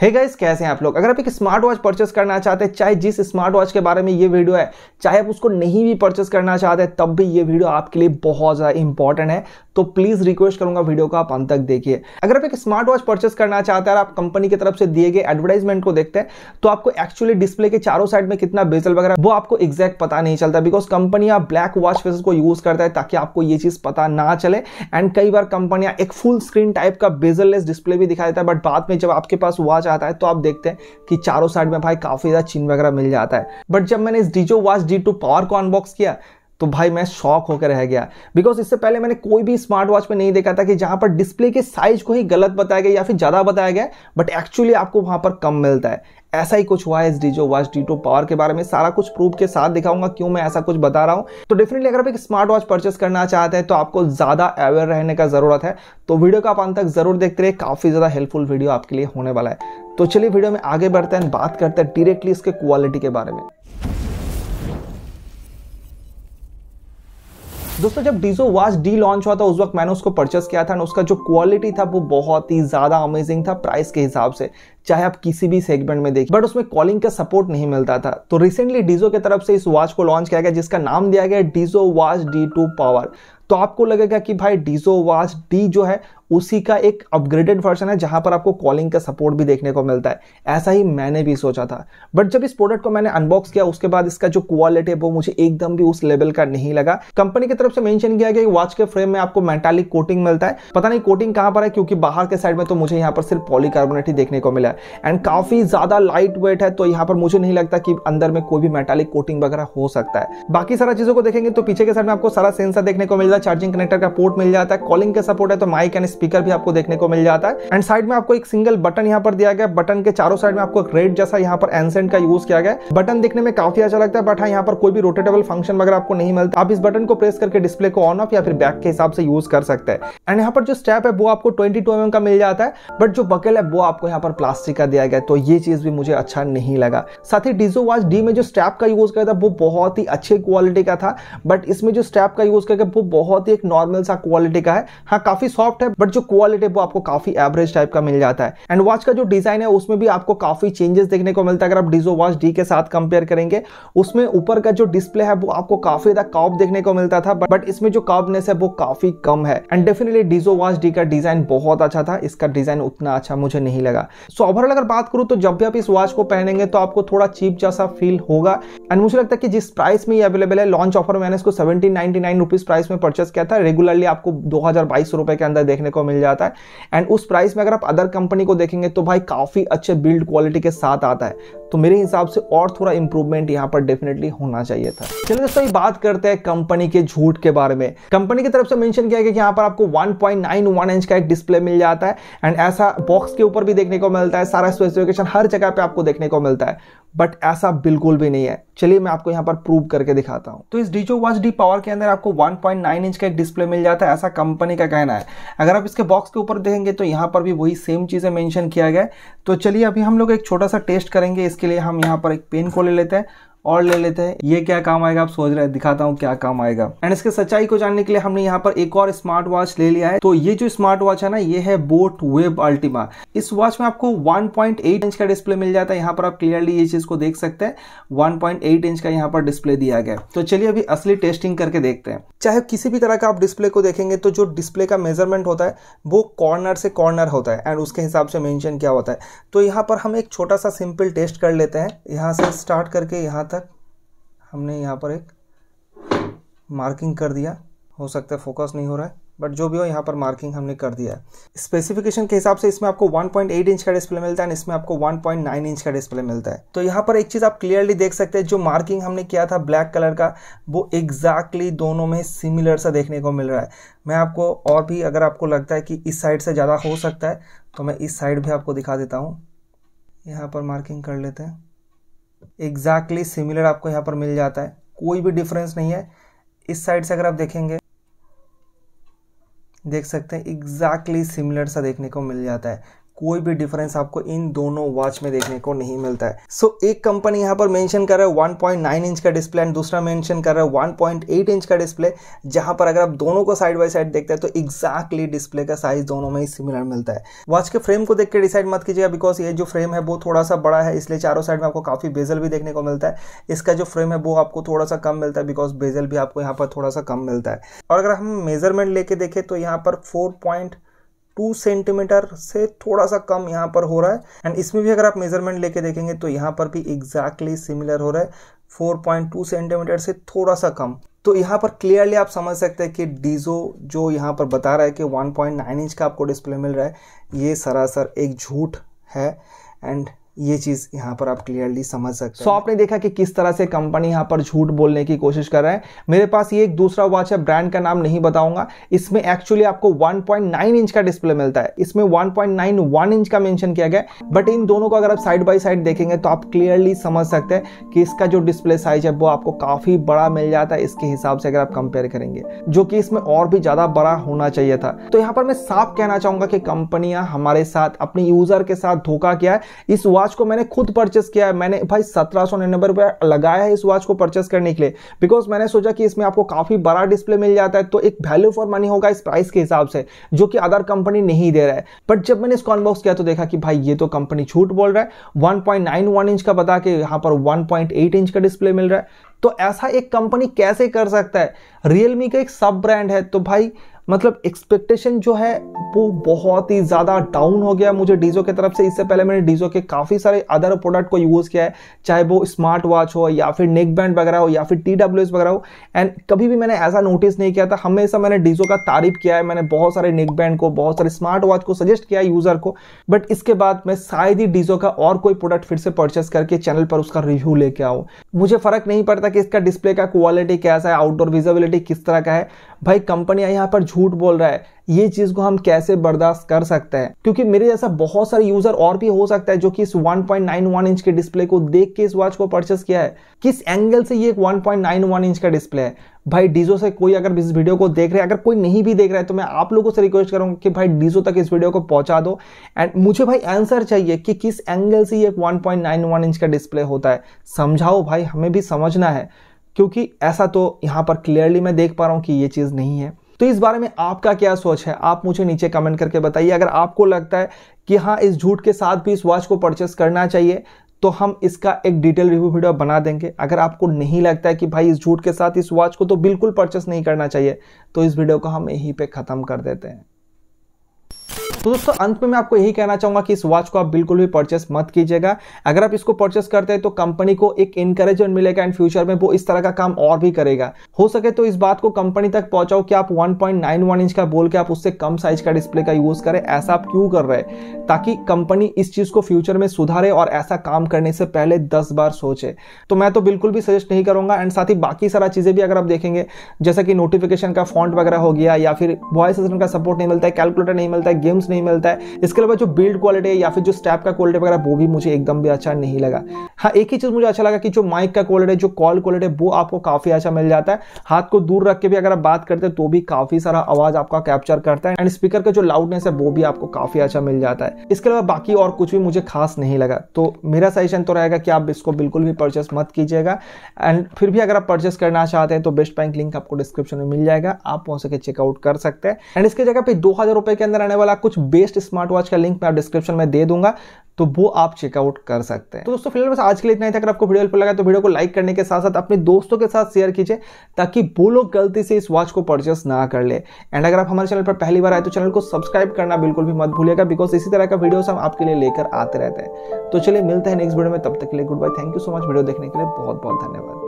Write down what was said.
hey guys कैसे हैं आप लोग अगर आप एक स्मार्ट वॉच परचेस करना चाहते हैं चाहे जिस स्मार्ट वॉच के बारे में ये वीडियो है चाहे आप उसको नहीं भी परचेस करना चाहते हैं तब भी ये वीडियो आपके लिए बहुत ज़्यादा इंपॉर्टेंट है तो प्लीज़ रिक्वेस्ट करूंगा वीडियो को आप अंत तक देखिए अगर आप एक स्मार्ट वॉच परचेस करना चाहते हैं और आप कंपनी की तरफ से दिए गए एडवर्टाइजमेंट को देखते हैं तो आपको एक्चुअली डिस्प्ले के चारों साइड में कितना बेजल वगैरह वो आपको एग्जैक्ट पता नहीं चलता बिकॉज कंपनियां ब्लैक वॉच फेसेस को यूज़ करता है ताकि आपको ये चीज़ पता ना चले एंड कई बार कंपनियां एक फुल स्क्रीन टाइप का बेजल डिस्प्ले भी दिखा देता है बट बाद में जब आपके पास वॉच चाहता है तो आप देखते हैं कि चारों साइड में भाई काफ़ी ज़्यादा चिन्ह वगैरह मिल जाता है बट जब मैंने इस Dizo watch D two power को अनबॉक्स किया तो भाई मैं शॉक होकर रह गया बिकॉज इससे पहले मैंने कोई भी स्मार्ट वॉच में नहीं देखा था कि जहां पर डिस्प्ले के साइज को ही गलत बताया गया या फिर ज़्यादा बताया गया बट एक्चुअली आपको वहां पर कम मिलता है ऐसा ही कुछ हुआ है इस डीजो वॉच टू पावर के बारे में सारा कुछ प्रूफ के साथ दिखाऊंगा क्यों मैं ऐसा कुछ बता रहा हूं तो डेफिनेटली अगर आप एक स्मार्ट वॉच परचेस करना चाहते हैं तो आपको ज़्यादा अवेयर रहने का ज़रूरत है तो वीडियो का आप अंत तक जरूर देखते रहे काफ़ी ज़्यादा हेल्पफुल वीडियो आपके लिए होने वाला है तो चलिए वीडियो में आगे बढ़ते हैं बात करते हैं डायरेक्टली इसके क्वालिटी के बारे में दोस्तों जब डीजो वाच डी लॉन्च हुआ था उस वक्त मैंने उसको परचेस किया था उसका जो क्वालिटी था वो बहुत ही ज़्यादा अमेजिंग था प्राइस के हिसाब से चाहे आप किसी भी सेगमेंट में देखिए बट उसमें कॉलिंग का सपोर्ट नहीं मिलता था तो रिसेंटली डीजो की तरफ से इस वॉच को लॉन्च किया गया जिसका नाम दिया गया Dizo watch D two power तो आपको लगेगा कि भाई डीजो वॉच डी जो है उसी का एक अपग्रेडेड वर्जन है जहां पर आपको कॉलिंग का सपोर्ट भी देखने को मिलता है ऐसा ही मैंने भी सोचा था बट जब इस प्रोडक्ट को मैंने अनबॉक्स किया उसके बाद इसका जो क्वालिटी है वो मुझे एकदम भी उस लेवल का नहीं लगा कंपनी की तरफ से मेंशन किया गया कि वॉच के फ्रेम में आपको मेटालिक कोटिंग मिलता है पता नहीं कोटिंग कहां पर है क्योंकि बाहर के साइड में तो मुझे यहाँ पर सिर्फ पॉलीकार्बोनेट ही देखने को मिला है एंड काफी ज्यादा लाइट वेट है तो यहाँ पर मुझे नहीं लगता कि अंदर में कोई भी मेटालिक कोटिंग वगैरह हो सकता है बाकी सारा चीजों को देखेंगे तो पीछे के साइड में आपको सारा सेंसर देखने को मिलता है चार्जिंग कनेक्टर का पोर्ट मिल जाता है कॉलिंग का सपोर्ट है तो माइक एंड स्पीकर भी आपको देखने को मिल जाता है एंड साइड में आपको एक सिंगल बटन यहाँ पर दिया गया बटन के चारों साइड में आपको एक रेड जैसा यहाँ पर एनसेंट का यूज किया गया बटन देखने में काफी अच्छा लगता है बट हाँ यहाँ पर कोई भी रोटेटेबल फंक्शन वगैरह आपको नहीं मिलता आप इस बटन को प्रेस करके डिस्प्ले को ऑन ऑफ या फिर बैक के हिसाब से यूज कर सकते हैं एंड यहाँ पर जो स्टेप है वो आपको ट्वेंटी टू mm का मिल जाता है बट जो बकेल है वो आपको यहाँ पर प्लास्टिक का दिया गया तो ये चीज भी मुझे अच्छा नहीं लगा साथ ही डिजो वॉच डी में जो स्टैप का यूज किया था वो बहुत ही अच्छी क्वालिटी का था बट इसमें जो स्टैप का यूज करके वो बहुत ही एक नॉर्मल सा क्वालिटी का है हाँ काफी सॉफ्ट है बट बट जो क्वालिटी वो आपको काफी एवरेज टाइप का मिल जाता है एंड वॉच का जो डिजाइन है उसमें भी आपको काफी चेंजेस देखने को मिलता है अगर आप डिजो वॉच डी के साथ कंपेयर करेंगे उसमें ऊपर का जो डिस्प्ले है वो आपको काफी ज्यादा कॉप देखने को मिलता था बट इसमें जो कॉपनेस है वो काफी कम है and definitely Dizo watch D का डिजाइन बहुत अच्छा था इसका डिजाइन उतना अच्छा मुझे नहीं लगा सो ओवरऑल अगर बात करूं तो जब भी आप इस वॉच को पहनेंगे तो आपको थोड़ा चीप जैसा फील होगा एंड मुझे लगता है कि जिस प्राइस में ये अवेलेबल है लॉन्च ऑफर मैंने इसको seventy ninety nine rupees price में परचेस किया था रेगुलरली आपको दो हजार बाईस रुपए के अंदर देखने को को मिल जाता है एंड उस प्राइस में अगर आप अदर कंपनी को देखेंगे तो भाई काफ़ी अच्छे बिल्ड क्वालिटी के साथ आता है तो मेरे हिसाब से और थोड़ा इंप्रूवमेंट यहाँ पर डेफिनेटली होना चाहिए था चलिए दोस्तों ये बात करते हैं कंपनी के झूठ के बारे में कंपनी की तरफ से मेंशन किया गया कि यहाँ पर आपको 1.91 इंच का एक डिस्प्ले मिल जाता है एंड ऐसा बॉक्स के ऊपर भी देखने को मिलता है सारा स्पेसिफिकेशन हर जगह पे आपको देखने को मिलता है बट ऐसा बिल्कुल भी नहीं है चलिए मैं आपको यहाँ पर प्रूव करके दिखाता हूँ तो इस डीजो वॉच डी पावर के अंदर आपको 1.9 इंच का एक डिस्प्ले मिल जाता है ऐसा कंपनी का कहना है अगर आप इसके बॉक्स के ऊपर देखेंगे तो यहाँ पर भी वही सेम चीज़ें मेंशन किया गया है तो चलिए अभी हम लोग एक छोटा सा टेस्ट करेंगे इसके लिए हम यहाँ पर एक पेन को ले लेते हैं और ले लेते हैं ये क्या काम आएगा आप सोच रहे हैं दिखाता हूँ क्या काम आएगा एंड इसके सच्चाई को जानने के लिए हमने यहाँ पर एक और स्मार्ट वॉच ले लिया है तो ये जो स्मार्ट वॉच है ना ये है बोट वेब अल्टीमा इस वॉच में आपको 1.8 इंच का डिस्प्ले मिल जाता है यहाँ पर आप क्लियरली ये चीज को देख सकते हैं वन इंच का यहाँ पर डिस्प्ले दिया गया तो चलिए अभी असली टेस्टिंग करके देखते हैं चाहे किसी भी तरह का आप डिस्प्ले को देखेंगे तो जो डिस्प्ले का मेजरमेंट होता है वो कॉर्नर से कॉर्नर होता है एंड उसके हिसाब से मेंशन क्या होता है तो यहाँ पर हम एक छोटा सा सिंपल टेस्ट कर लेते हैं यहाँ से स्टार्ट करके यहाँ तक हमने यहाँ पर एक मार्किंग कर दिया हो सकता है फोकस नहीं हो रहा है बट जो भी हो यहाँ पर मार्किंग हमने कर दिया है स्पेसिफिकेशन के हिसाब से इसमें आपको 1.8 इंच का डिस्प्ले मिलता है इसमें आपको 1.9 इंच का डिस्प्ले मिलता है तो यहाँ पर एक चीज़ आप क्लियरली देख सकते हैं जो मार्किंग हमने किया था ब्लैक कलर का वो एग्जैक्टली exactly दोनों में सिमिलर सा देखने को मिल रहा है मैं आपको और भी अगर आपको लगता है कि इस साइड से ज़्यादा हो सकता है तो मैं इस साइड भी आपको दिखा देता हूँ यहाँ पर मार्किंग कर लेते हैं एग्जैक्टली exactly सिमिलर आपको यहाँ पर मिल जाता है कोई भी डिफरेंस नहीं है इस साइड से अगर आप देखेंगे देख सकते हैं एग्जैक्टली exactly सिमिलर सा देखने को मिल जाता है कोई भी डिफरेंस आपको इन दोनों वॉच में देखने को नहीं मिलता है सो so, एक कंपनी यहाँ पर मेंशन कर रहा है 1.9 इंच का डिस्प्ले एंड दूसरा मेंशन कर रहा है 1.8 इंच का डिस्प्ले जहां पर अगर आप दोनों को साइड बाय साइड देखते हैं तो एक्जैक्टली डिस्प्ले का साइज दोनों में ही सिमिलर मिलता है वॉच के फ्रेम को देख के डिसाइड मत कीजिएगा बिकॉज ये जो फ्रेम है वो थोड़ा सा बड़ा है इसलिए चारों साइड में आपको काफ़ी बेजल भी देखने को मिलता है इसका जो फ्रेम है वो आपको थोड़ा सा कम मिलता है बिकॉज बेजल भी आपको यहाँ पर थोड़ा सा कम मिलता है और अगर हम मेजरमेंट लेके देखें तो यहाँ पर फोर पॉइंट टू सेंटीमीटर से थोड़ा सा कम यहाँ पर हो रहा है एंड इसमें भी अगर आप मेजरमेंट लेके देखेंगे तो यहाँ पर भी एग्जैक्टली exactly सिमिलर हो रहा है 4.2 सेंटीमीटर से थोड़ा सा कम तो यहाँ पर क्लियरली आप समझ सकते हैं कि डीजो जो यहाँ पर बता रहा है कि 1.9 इंच का आपको डिस्प्ले मिल रहा है ये सरासर एक झूठ है एंड ये चीज यहाँ पर आप क्लियरली समझ सकते हैं सो so, आपने देखा कि किस तरह से कंपनी यहाँ पर झूठ बोलने की कोशिश कर रहे हैं मेरे पास ये एक दूसरा वॉच है ब्रांड का नाम नहीं बताऊंगा इसमें एक्चुअली आपको 1.9 इंच का डिस्प्ले मिलता है इसमें 1.91 इंच का मेंशन किया गया बट इन दोनों को अगर आप साइड बाई साइड देखेंगे तो आप क्लियरली समझ सकते हैं कि इसका जो डिस्प्ले साइज है वो आपको काफी बड़ा मिल जाता है इसके हिसाब से अगर आप कंपेयर करेंगे जो कि इसमें और भी ज्यादा बड़ा होना चाहिए था तो यहाँ पर मैं साफ कहना चाहूंगा कि कंपनियां हमारे साथ अपने यूजर के साथ धोखा किया है इस वॉच वॉच को मैंने खुद परचेस किया है मैंने भाई सत्रह सौ निन्यानबे रुपये लगाया है इस वॉच को परचेस करने के लिए बिकॉज मैंने सोचा कि इसमें आपको काफ़ी बड़ा डिस्प्ले मिल जाता है तो एक वैल्यू फॉर मनी होगा इस प्राइस के हिसाब से जो कि अदर कंपनी नहीं दे रहा है बट जब मैंने इसको अनबॉक्स किया तो देखा कि भाई ये तो कंपनी छूट बोल रहा है one point nine one inch का बता के यहाँ पर वन पॉइंट एट इंच का डिस्प्ले मिल रहा है तो ऐसा एक कंपनी कैसे कर सकता है रियलमी का एक सब ब्रांड है तो भाई मतलब एक्सपेक्टेशन जो है वो बहुत ही ज़्यादा डाउन हो गया मुझे डीजो की तरफ से इससे पहले मैंने डीजो के काफ़ी सारे अदर प्रोडक्ट को यूज़ किया है चाहे वो स्मार्ट वॉच हो या फिर नेक बैंड वगैरह हो या फिर टी डब्ल्यू एस वगैरह हो एंड कभी भी मैंने ऐसा नोटिस नहीं किया था हमेशा मैंने डीजो का तारीफ किया है मैंने बहुत सारे नेक बैंड को बहुत सारे स्मार्ट वॉच को सजेस्ट किया है यूज़र को बट इसके बाद मैं शायद ही डीजो का और कोई प्रोडक्ट फिर से परचेस करके चैनल पर उसका रिव्यू लेके आऊँ मुझे फ़र्क नहीं पड़ता कि इसका डिस्प्ले का क्वालिटी कैसा है आउटडोर विजिबिलिटी किस तरह का है भाई कंपनियां यहाँ पर झूठ बोल रहा है ये चीज को हम कैसे बर्दाश्त कर सकते हैं क्योंकि मेरे जैसा बहुत सारे यूजर और भी हो सकता है जो कि इस 1.91 इंच के डिस्प्ले को देख के इस वॉच को परचेस किया है किस एंगल से ये 1.91 इंच का डिस्प्ले है भाई डीजो से कोई अगर इस वीडियो को देख रहे हैं अगर कोई नहीं भी देख रहा है तो मैं आप लोगों से रिक्वेस्ट करूंगा कि भाई डीजो तक इस वीडियो को पहुंचा दो एंड मुझे भाई आंसर चाहिए कि किस एंगल से ये 1.91 इंच का डिस्प्ले होता है समझाओ भाई हमें भी समझना है क्योंकि ऐसा तो यहाँ पर क्लियरली मैं देख पा रहा हूँ कि ये चीज़ नहीं है तो इस बारे में आपका क्या सोच है आप मुझे नीचे कमेंट करके बताइए अगर आपको लगता है कि हाँ इस झूठ के साथ भी इस वॉच को परचेस करना चाहिए तो हम इसका एक डिटेल रिव्यू वीडियो बना देंगे अगर आपको नहीं लगता है कि भाई इस झूठ के साथ इस वॉच को तो बिल्कुल परचेस नहीं करना चाहिए तो इस वीडियो को हम यहीं पर ख़त्म कर देते हैं तो दोस्तों अंत में मैं आपको यही कहना चाहूंगा कि इस वॉच को आप बिल्कुल भी परचेस मत कीजिएगा अगर आप इसको परचेस करते हैं तो कंपनी को एक इंकरेजमेंट मिलेगा एंड फ्यूचर में वो इस तरह का काम और भी करेगा हो सके तो इस बात को कंपनी तक पहुंचाओ कि आप 1.91 इंच का बोल के आप उससे कम साइज का डिस्प्ले का यूज करें ऐसा आप क्यों कर रहे हैं ताकि कंपनी इस चीज को फ्यूचर में सुधारे और ऐसा काम करने से पहले दस बार सोचे तो मैं तो बिल्कुल भी सजेस्ट नहीं करूंगा एंड साथ ही बाकी सारा चीजें भी अगर आप देखेंगे जैसे कि नोटिफिकेशन का फॉन्ट वगैरह हो गया या फिर वॉइस का सपोर्ट नहीं मिलता है कैलकुलेटर नहीं मिलता है गेम्स नहीं मिलता है इसके अलावा जो बिल्ड क्वालिटी है या फिर जो स्टैप का क्वालिटी वगैरह वो भी मुझे एकदम भी अच्छा नहीं लगा हाँ एक ही चीज़ मुझे अच्छा लगा कि जो माइक का क्वालिटी जो कॉल क्वालिटी वो आपको काफ़ी अच्छा मिल जाता है हाथ को दूर रख के भी अगर आप बात करते हैं तो भी काफ़ी सारा आवाज़ आपका कैप्चर करता है एंड स्पीकर का जो लाउडनेस है वो भी आपको काफ़ी अच्छा मिल जाता है इसके अलावा बाकी और कुछ भी मुझे खास नहीं लगा तो मेरा सजेशन तो रहेगा कि आप इसको बिल्कुल भी परचेस मत कीजिएगा एंड फिर भी अगर आप परचेस करना चाहते हैं तो बेस्ट बैंक लिंक आपको डिस्क्रिप्शन में मिल जाएगा आप वहां से चेकआउट कर सकते हैं एंड इसके जगह पे दो हज़ार रुपए के अंदर आने वाला कुछ कुछ बेस्ट स्मार्ट वॉच का लिंक मैं आप डिस्क्रिप्शन में दे दूंगा तो वो आप चेकआउट कर सकते हैं तो दोस्तों फिलहाल बस आज के लिए इतना ही था अगर आपको वीडियो हेल्पफुल लगा तो वीडियो को लाइक करने के साथ साथ अपने दोस्तों के साथ शेयर कीजिए ताकि वो लोग गलती से इस वॉच को परचेस ना कर ले एंड अगर आप हमारे चैनल पर पहली बार आए तो चैनल को सब्सक्राइब करना बिल्कुल भी मत भूलिएगा बिकॉज इसी तरह का वीडियो हम आपके लिए लेकर आते रहते हैं तो चलिए मिलते हैं नेक्स्ट वीडियो में तब तक के लिए good bye thank you so much video देखने के लिए बहुत बहुत धन्यवाद